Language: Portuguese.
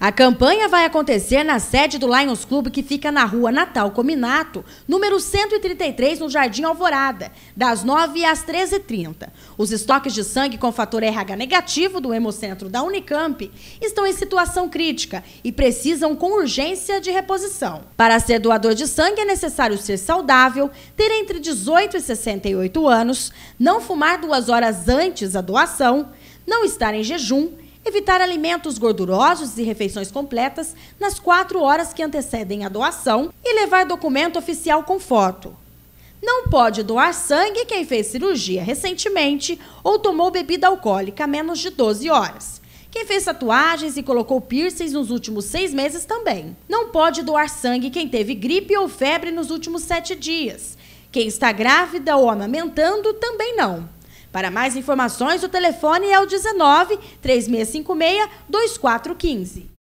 A campanha vai acontecer na sede do Lions Clube, que fica na rua Natal Cominato, número 133, no Jardim Alvorada, das 9 às 13h30. Os estoques de sangue com fator RH negativo do Hemocentro da Unicamp estão em situação crítica e precisam com urgência de reposição. Para ser doador de sangue é necessário ser saudável, ter entre 18 e 68 anos, não fumar duas horas antes da doação, não estar em jejum Evitar alimentos gordurosos e refeições completas nas quatro horas que antecedem a doação e levar documento oficial com foto. Não pode doar sangue quem fez cirurgia recentemente ou tomou bebida alcoólica menos de 12 horas. Quem fez tatuagens e colocou piercings nos últimos seis meses também. Não pode doar sangue quem teve gripe ou febre nos últimos sete dias. Quem está grávida ou amamentando também não. Para mais informações, o telefone é o 19 3656 2415.